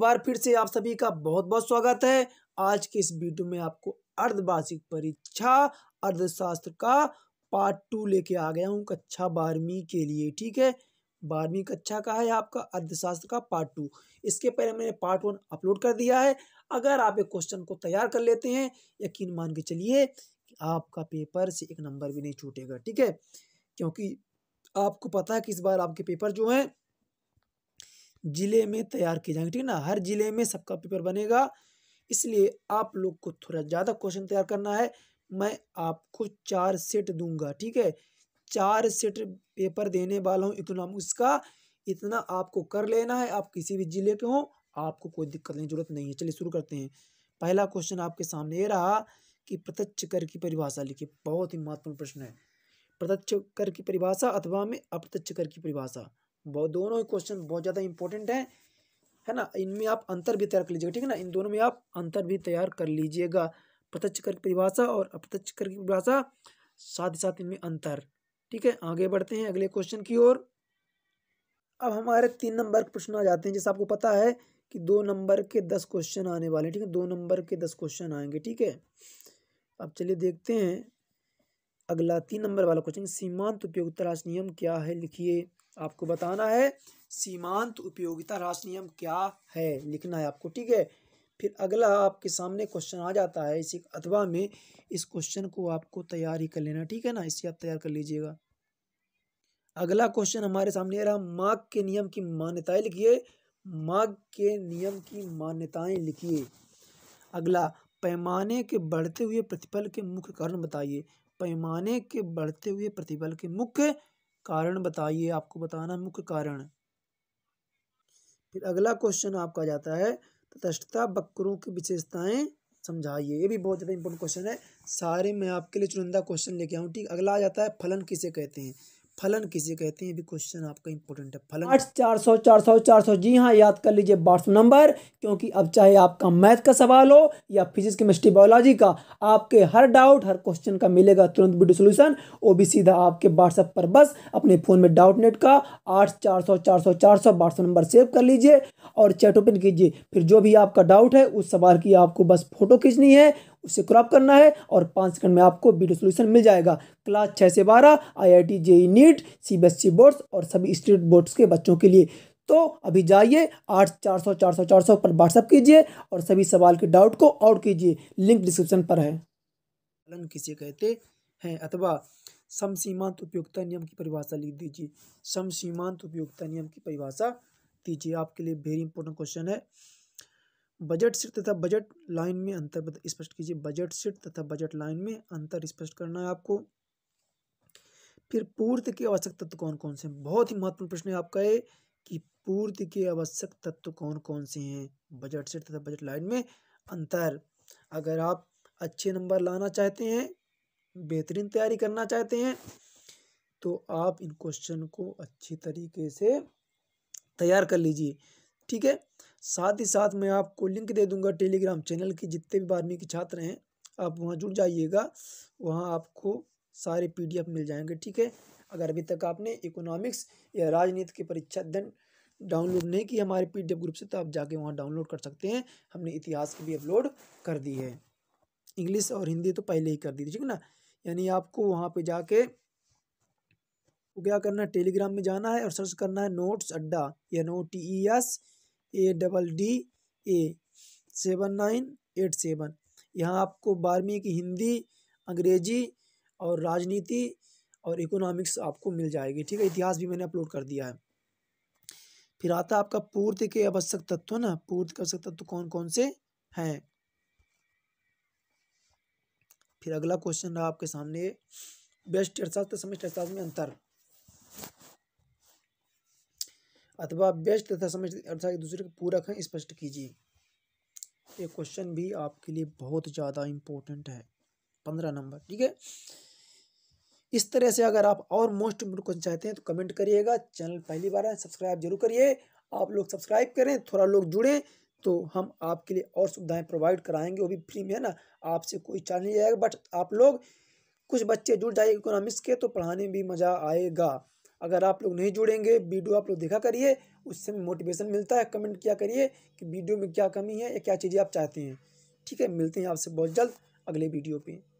बार फिर से आप सभी का बहुत बहुत स्वागत है आज के इस वीडियो में आपको अर्धवार्षिक परीक्षा अर्थशास्त्र का पार्ट टू लेके आ गया हूँ कक्षा बारहवीं के लिए ठीक है बारहवीं कक्षा का है आपका अर्थशास्त्र का पार्ट टू इसके पहले मैंने पार्ट वन अपलोड कर दिया है अगर आप एक क्वेश्चन को तैयार कर लेते हैं यकीन मान के चलिए आपका पेपर से एक नंबर भी नहीं छूटेगा ठीक है क्योंकि आपको पता है कि इस बार आपके पेपर जो हैं ज़िले में तैयार किए जाएंगे ठीक है ना हर ज़िले में सबका पेपर बनेगा इसलिए आप लोग को थोड़ा ज़्यादा क्वेश्चन तैयार करना है मैं आपको चार सेट दूंगा ठीक है चार सेट पेपर देने वाला हूँ इकोनॉमिक्स का इतना आपको कर लेना है आप किसी भी ज़िले के हों आपको कोई दिक्कत नहीं जरूरत नहीं है चलिए शुरू करते हैं पहला क्वेश्चन आपके सामने ये रहा कि प्रत्यक्ष कर की परिभाषा लिखिए बहुत ही महत्वपूर्ण प्रश्न है प्रत्यक्ष कर की परिभाषा अथवा में अप्रत्यक्ष कर की परिभाषा बहुत दोनों ही क्वेश्चन बहुत ज़्यादा इंपॉर्टेंट है है ना इनमें आप अंतर भी तैयार कर लीजिएगा ठीक है ना इन दोनों में आप अंतर भी तैयार कर लीजिएगा प्रत्यक्ष कर परिभाषा और अप्रत्यक्ष कर की परिभाषा साथ ही साथ इनमें अंतर ठीक है आगे बढ़ते हैं अगले क्वेश्चन की ओर अब हमारे तीन नंबर प्रश्न आ जाते हैं जैसे आपको पता है कि दो नंबर के दस क्वेश्चन आने वाले हैं ठीक है दो नंबर के दस क्वेश्चन आएंगे ठीक है अब चलिए देखते हैं अगला तीन नंबर वाला क्वेश्चन सीमांत उपयोगिता राशि नियम क्या है लिखिए आपको बताना है सीमांत उपयोगिता राशि नियम क्या है लिखना है आपको ठीक है फिर अगला आपके सामने क्वेश्चन आ जाता है इसी अथवा में इस क्वेश्चन को आपको तैयार ही कर लेना ठीक है ना इसे आप तैयार कर लीजिएगा अगला क्वेश्चन हमारे सामने आ रहा माघ के नियम की मान्यताएं लिखिए माघ के नियम की मान्यताएं लिखिए अगला पैमाने के बढ़ते हुए प्रतिफल के मुख्य कारण बताइए पैमाने के बढ़ते हुए प्रतिफल के मुख्य कारण बताइए आपको बताना मुख्य कारण फिर अगला क्वेश्चन आपका जाता है तटस्थता बकरों की विशेषताएं समझाइए ये भी बहुत ज़्यादा इंपॉर्टेंट क्वेश्चन है सारे मैं आपके लिए चुनिंदा क्वेश्चन लेके आऊँ ठीक अगला आ जाता है फलन किसे कहते हैं फलन किसे कहते हैं भी क्वेश्चन आपका इंपॉर्टेंट है फलन आठ चार सौ चार सौ चार सौ जी हाँ याद कर लीजिए बाट्स नंबर क्योंकि अब चाहे आपका मैथ का सवाल हो या फिजिक्स केमिस्ट्री बायोलॉजी का आपके हर डाउट हर क्वेश्चन का मिलेगा तुरंत वीडियो सोल्यूशन वो भी सीधा आपके व्हाट्सएप पर बस अपने फ़ोन में डाउट नेट का आठ चार सौ चार सौ चार सौ नंबर सेव कर लीजिए और चैट ओपन कीजिए फिर जो भी आपका डाउट है उस सवाल की आपको बस फोटो खींचनी है उसे क्रॉप करना है और पाँच सेकंड में आपको वीडियो सोल्यूशन मिल जाएगा क्लास छः से बारह I I T JEE NEET C B S E boards और सभी स्टेट बोर्ड्स के बच्चों के लिए तो अभी जाइए आठ चार सौ चार सौ चार सौ पर व्हाट्सअप कीजिए और सभी सवाल के डाउट को आउट कीजिए लिंक डिस्क्रिप्शन पर है फलन किसे कहते हैं अथवा समसीमांत उपयोगिता नियम की परिभाषा लिख दीजिए समसीमांत उपयोगिता नियम की परिभाषा दीजिए आपके लिए वेरी इंपॉर्टेंट क्वेश्चन है बजट सीट तथा बजट लाइन में अंतर स्पष्ट कीजिए बजट सीट तथा बजट लाइन में अंतर स्पष्ट करना है आपको फिर पूर्ति के आवश्यक तत्व कौन कौन से हैं बहुत ही महत्वपूर्ण प्रश्न है आपका ये कि पूर्ति के आवश्यक तत्व कौन कौन से हैं बजट सीट तथा बजट लाइन में अंतर अगर आप अच्छे नंबर लाना चाहते हैं बेहतरीन तैयारी करना चाहते हैं तो आप इन क्वेश्चन को अच्छी तरीके से तैयार कर लीजिए ठीक है साथ ही साथ मैं आपको लिंक दे दूंगा टेलीग्राम चैनल की जितने भी बारहवीं के छात्र हैं आप वहाँ जुड़ जाइएगा वहाँ आपको सारे पीडीएफ मिल जाएंगे ठीक है अगर अभी तक आपने इकोनॉमिक्स या राजनीति की परीक्षा अध्ययन डाउनलोड नहीं की हमारे पीडीएफ ग्रुप से तो आप जाके वहाँ डाउनलोड कर सकते हैं हमने इतिहास की भी अपलोड कर दी है इंग्लिश और हिंदी तो पहले ही कर दी थी ठीक ना यानी आपको वहाँ पे जाके क्या करना है टेलीग्राम में जाना है और सर्च करना है नोट्स अड्डा या O T E S A double D A seven nine eight seven यहाँ आपको बारहवीं की हिंदी अंग्रेजी और राजनीति और इकोनॉमिक्स आपको मिल जाएगी ठीक है इतिहास भी मैंने अपलोड कर दिया है फिर आता आपका पूर्त के आवश्यक तत्व ना पूर्त के आवश्यक तत्व कौन कौन से हैं फिर अगला क्वेश्चन रहा आपके सामने बेस्ट अर्थशास्त्र समस्त अर्थशास्त्र में अंतर अथवा व्यस्त तथा समझ अर्थात एक दूसरे को पूरक हैं स्पष्ट कीजिए ये क्वेश्चन भी आपके लिए बहुत ज़्यादा इम्पोर्टेंट है पंद्रह नंबर ठीक है इस तरह से अगर आप और मोस्ट इम्पोर्टेंट क्वेश्चन चाहते हैं तो कमेंट करिएगा चैनल पहली बार है सब्सक्राइब जरूर करिए आप लोग सब्सक्राइब करें थोड़ा लोग जुड़ें तो हम आपके लिए और सुविधाएं प्रोवाइड कराएंगे वो भी फ्री में है ना आपसे कोई चार्ज नहीं जाएगा बट आप लोग कुछ बच्चे जुड़ जाए इकोनॉमिक्स के तो पढ़ाने में भी मज़ा आएगा अगर आप लोग नहीं जुड़ेंगे वीडियो आप लोग देखा करिए उससे हमें मोटिवेशन मिलता है कमेंट किया करिए कि वीडियो में क्या कमी है या क्या चीज़ें आप चाहते हैं ठीक है मिलते हैं आपसे बहुत जल्द अगले वीडियो पर